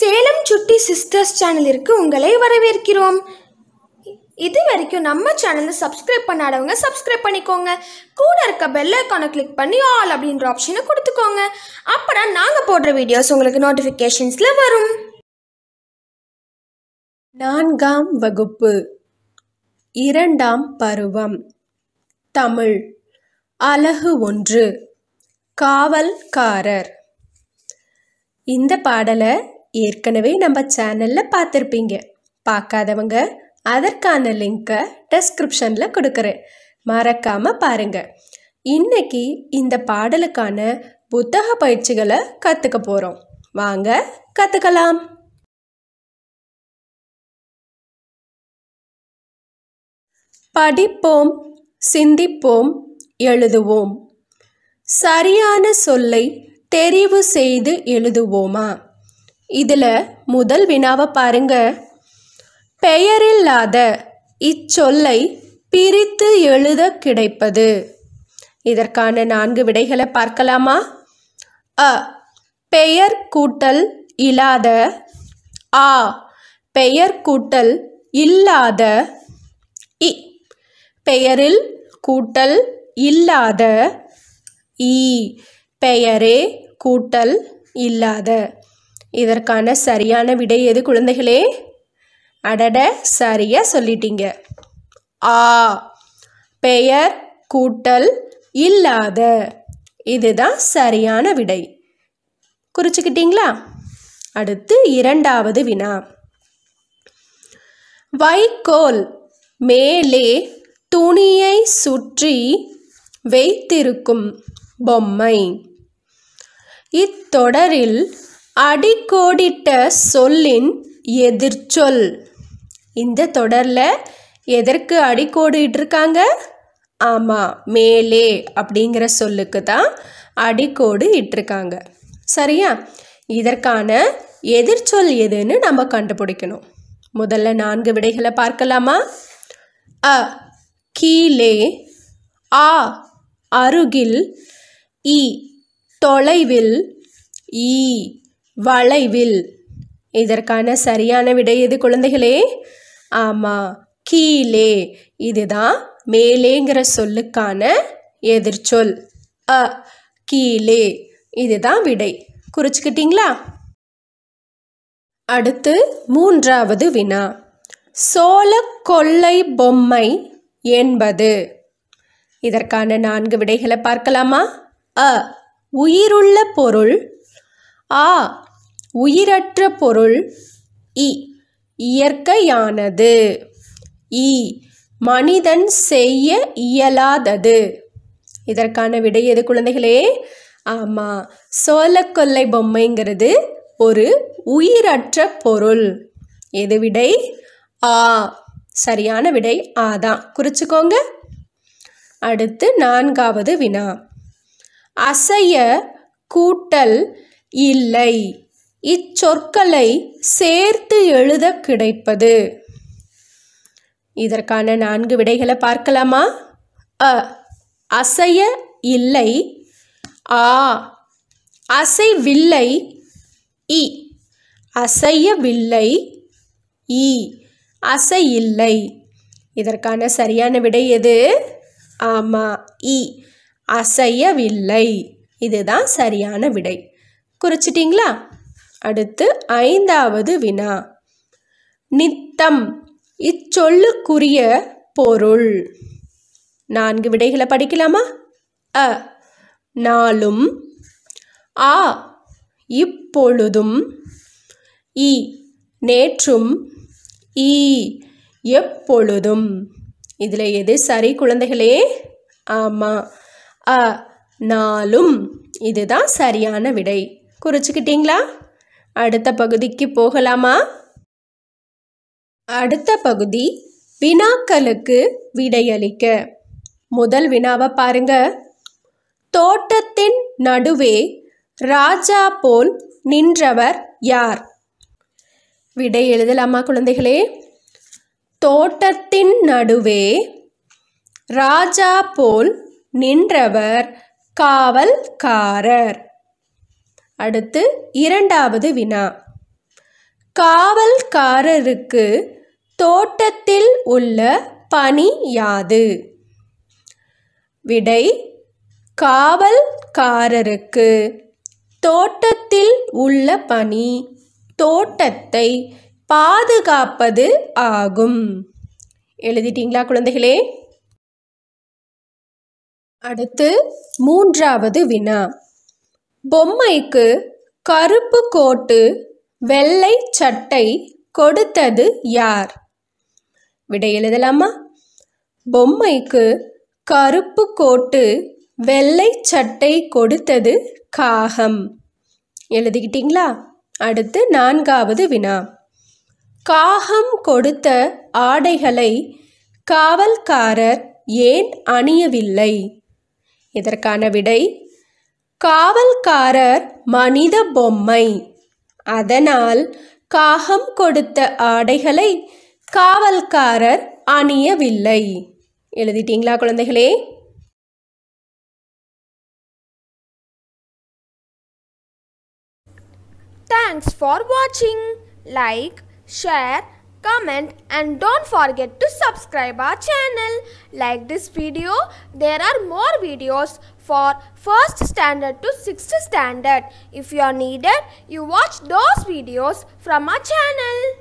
சேலம் சுட்டி சிஸ்டர்ஸ் சேனலிற்கு உங்களை வரவேற்கிறோம் இது வரைக்கும் நம்ம சேனலை சப்ஸ்கிரைப் பண்ணாதவங்க சப்ஸ்கிரைப் பண்ணிக்கோங்க கூட இருக்க பெல் ஐக்கானை கிளிக் பண்ணி ஆல் அப்படின்ற ஆப்ஷனை கொடுத்துக்கோங்க அப்போனா நாங்கள் போடுற வீடியோஸ் உங்களுக்கு நோட்டிஃபிகேஷன்ஸில் வரும் நான்காம் வகுப்பு இரண்டாம் பருவம் தமிழ் அழகு ஒன்று காவல்காரர் இந்த பாடலை ஏற்கனவே நம்ம சேனலில் பார்த்துருப்பீங்க பார்க்காதவங்க அதற்கான லிங்க்கை டெஸ்கிரிப்ஷனில் கொடுக்குறேன் மறக்காமல் பாருங்கள் இன்னைக்கு இந்த பாடலுக்கான புத்தக பயிற்சிகளை கற்றுக்க போகிறோம் வாங்க கற்றுக்கலாம் படிப்போம் சிந்திப்போம் எழுதுவோம் சரியான சொல்லை தெரிவு செய்து எழுதுவோமா இதில் முதல் வினாவை பாருங்க பெயரில்லாத இச்சொல்லை பிரித்து எழுத கிடைப்பது இதற்கான நான்கு விடைகளை பார்க்கலாமா அ பெயர் கூட்டல் இல்லாத ஆ பெயர் கூட்டல் இல்லாத இ பெயரில் கூட்டல் இல்லாத இ பெயரே கூட்டல் இல்லாத இதற்கான சரியான விடை எது குழந்தைகளே அடட சரியாக சொல்லிட்டீங்க ஆ பெயர் கூட்டல் இல்லாத இதுதான் சரியான விடை குறிச்சுக்கிட்டீங்களா அடுத்து இரண்டாவது வினா வைக்கோல் மேலே துணியை சுற்றி வைத்திருக்கும் பொம்மை இத்தொடரில் அடிக்கோடிட்ட சொல்லின் எதிர்ச்சொல் இந்த தொடரில் எதற்கு அடிக்கோடிட்டிருக்காங்க ஆமாம் மேலே அப்படிங்கிற சொல்லுக்கு தான் அடிக்கோடு இட்டிருக்காங்க சரியா இதற்கான எதிர்ச்சொல் எதுன்னு நம்ம கண்டுபிடிக்கணும் முதல்ல நான்கு விடைகளை பார்க்கலாமா அ கீழே ஆ அருகில் இ தொலைவில் ஈ வளைவில் இதற்கான சரியான விடை எது குழந்தைகளே ஆமாம் கீழே இதுதான் மேலேங்கிற சொல்லுக்கான எதிர்ச்சொல் அ கீழே இதுதான் விடை குறிச்சுக்கிட்டீங்களா அடுத்து மூன்றாவது வினா சோழ கொள்ளை பொம்மை என்பது இதற்கான நான்கு விடைகளை பார்க்கலாமா அ உயிருள்ள பொருள் ஆ உயிரற்ற பொருள் இ இயற்கையானது இ மனிதன் செய்ய இயலாதது இதற்கான விடை எது குழந்தைகளே ஆமாம் சோலக்கொல்லை பொம்மைங்கிறது ஒரு உயிரற்ற பொருள் எது விடை ஆ சரியான விடை ஆதான் குறிச்சுக்கோங்க அடுத்து நான்காவது வினா அசைய கூட்டல் இல்லை இச்சொற்களை சேர்த்து எழுத கிடைப்பது இதற்கான நான்கு விடைகளை பார்க்கலாமா அ அசைய இல்லை ஆ அசைவில்லை இ அசையவில்லை இ அசையில்லை இதற்கான சரியான விடை எது ஆமாம் இ அசையவில்லை இதுதான் சரியான விடை குறிச்சிட்டிங்களா அடுத்து ஐந்தாவது வினா நித்தம் இச்சொல்லுக்குரிய பொருள் நான்கு விடைகளை படிக்கலாமா அ நாளும் ஆ இப்பொழுதும் இ நேற்றும் ஈ எப்பொழுதும் இதில் எது சரி குழந்தைகளே ஆமாம் அ நாளும் இதுதான் சரியான விடை குறிச்சுக்கிட்டீங்களா அடுத்த பகுதிக்கு போகலாமா அடுத்த பகுதி வினாக்களுக்கு விடையளிக்க முதல் வினாவை பாருங்க தோட்டத்தின் நடுவே ராஜா போல் நின்றவர் யார் விடை எழுதலாமா குழந்தைகளே தோட்டத்தின் நடுவே ராஜா போல் நின்றவர் காவல்காரர் அடுத்து இரண்டாவது வினா காவல்காரருக்கு தோட்டத்தில் உள்ள பணி யாது விடை காவல்காரருக்கு தோட்டத்தில் உள்ள பணி தோட்டத்தை பாதுகாப்பது ஆகும் எழுதிட்டீங்களா குழந்தைகளே அடுத்து மூன்றாவது வினா பொம்மைக்கு கருப்பு கோட்டு வெள்ளை சட்டை கொடுத்தது யார் விடை எழுதலாமா பொம்மைக்கு கருப்பு கோட்டு வெள்ளை சட்டை கொடுத்தது காகம் எழுதிக்கிட்டீங்களா அடுத்து நான்காவது வினா காகம் கொடுத்த ஆடைகளை காவல்காரர் ஏன் அணியவில்லை இதற்கான விடை காவல்காரர் மனித பொம்மை அதனால் காகம் கொடுத்த ஆடைகளை காவல்காரர் அணியவில்லை எழுதிட்டீங்களா குழந்தைகளே தேங்க்ஸ் ஃபார் வாட்சிங் like share comment and don't forget to subscribe our channel like this video there are more videos for first standard to sixth standard. If you are needed, you watch those videos from our channel.